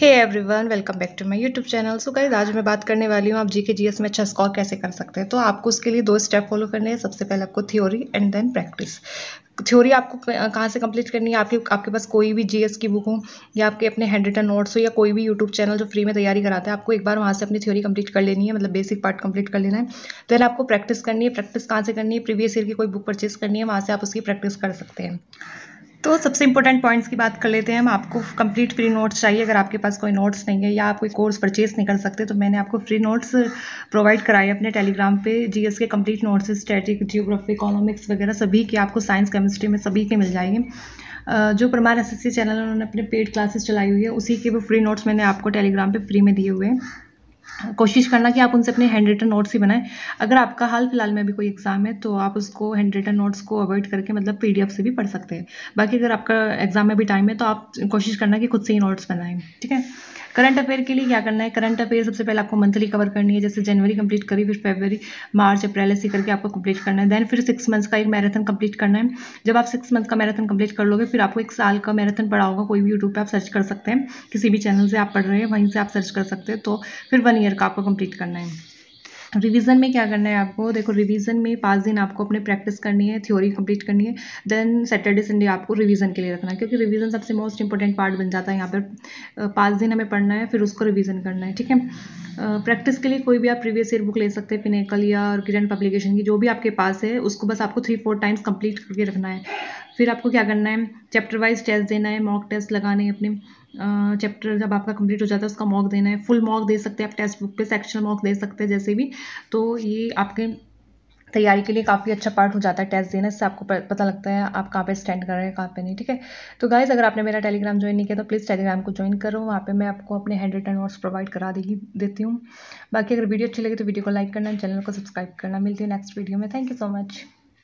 hey everyone welcome back to my YouTube channel so guys आज मैं बात करने वाली हूँ आप जी के जी एस में अच्छा स्कोर कैसे कर सकते हैं तो आपको उसके लिए दो स्टेप फॉलो करने हैं सबसे पहले आपको theory and then practice theory आपको कहाँ से कंप्लीट करनी है आपके आपके पास कोई भी जीएस की बुक हो या आपके अपने हैंड रिटन नोट्स हो या कोई भी यूट्यूब चैनल जो फ्री में तैयारी कराता है आपको एक बार वहाँ से अपनी थ्योरी कंप्लीट कर लेनी है मतलब बेसिक पार्ट कंप्लीट कर लेना है देन आपको प्रैक्टिस करनी है प्रैक्टिस कहाँ से करनी है प्रीवियस ईयर की कोई बुक परचेज करनी है वहाँ से आप उसकी प्रैक्टिस कर सकते हैं तो सबसे इंपॉर्टेंट पॉइंट्स की बात कर लेते हैं हम आपको कंप्लीट फ्री नोट्स चाहिए अगर आपके पास कोई नोट्स नहीं है या आप कोई कोर्स परचेज नहीं कर सकते तो मैंने आपको फ्री नोट्स प्रोवाइड कराए अपने टेलीग्राम पे जीएस के complete notes static geography economics वगैरह सभी के आपको साइंस केमिस्ट्री में सभी के मिल जाएंगे जो प्रमाण एस चैनल उन्होंने अपने पेड क्लासेस चलाई हुई है उसी के वो फ्री नोट्स मैंने आपको टेलीग्राम पर फ्री में दिए हुए हैं कोशिश करना कि आप उनसे अपने हैंड रिटन नोट्स ही बनाएं अगर आपका हाल फिलहाल में अभी कोई एग्ज़ाम है तो आप उसको हैंड रिटन नोट्स को अवॉइड करके मतलब पीडीएफ से भी पढ़ सकते हैं बाकी अगर आपका एग्ज़ाम में भी टाइम है तो आप कोशिश करना कि खुद से ही नोट्स बनाएं ठीक है करंट अफेयर के लिए क्या करना है करंट अफेयर सबसे पहले आपको मंथली कवर करनी है जैसे जनवरी कंप्लीट करी फिर फेबररी मार्च अप्रैल ऐसे करके आपको कंप्लीट करना है देन फिर सिक्स मंथ्स का एक मैराथन कंप्लीट करना है जब आप सिक्स मंथ का मैराथन कंप्लीट कर लोगे फिर आपको एक साल का मैराथन पढ़ा होगा कोई भी यूट्यूब पर आप सर्च कर सकते हैं किसी भी चैनल से आप पढ़ रहे हैं वहीं से आप सर्च कर सकते हैं तो फिर वन ईयर का आपको कंप्लीट करना है रिवीजन में क्या करना है आपको देखो रिवीजन में पाँच दिन आपको अपने प्रैक्टिस करनी है थ्योरी कंप्लीट करनी है देन सैटरडे संडे आपको रिवीजन के लिए रखना है क्योंकि रिवीजन सबसे मोस्ट इंपॉर्टेंट पार्ट बन जाता है यहाँ पर पाँच दिन हमें पढ़ना है फिर उसको रिवीजन करना है ठीक है प्रैक्टिस के लिए कोई भी आप प्रीवियस ईयर बुक ले सकते हैं पिनेकल या किरण पब्लिकेशन की जो भी आपके पास है उसको बस आपको थ्री फोर टाइम्स कंप्लीट करके रखना है फिर आपको क्या करना है चैप्टर वाइज टेस्ट देना है मॉक टेस्ट लगाने अपने चैप्टर जब आपका कंप्लीट हो जाता है उसका मॉक देना है फुल मॉक दे सकते हैं आप टेक्स्ट बुक पे सेक्शनल मॉक दे सकते हैं जैसे भी तो ये आपके तैयारी के लिए काफ़ी अच्छा पार्ट हो जाता है टेस्ट देना इससे आपको पता लगता है आप कहाँ पे स्टैंड कर रहे हैं कहाँ पे नहीं ठीक है तो गाइज़ अगर आपने मेरा टेलीग्राम ज्वाइन नहीं किया तो प्लीज़ टेलीग्राम को ज्वाइन करो वहाँ पे मैं आपको अपने हैंड रिटर्न नोट्स प्रोवाइड करा देगी देती हूँ बाकी अगर वीडियो अच्छी लगी तो वीडियो को लाइक करना चैनल को सब्सक्राइब करना मिलती है नेक्स्ट वीडियो में थैंक यू सो मच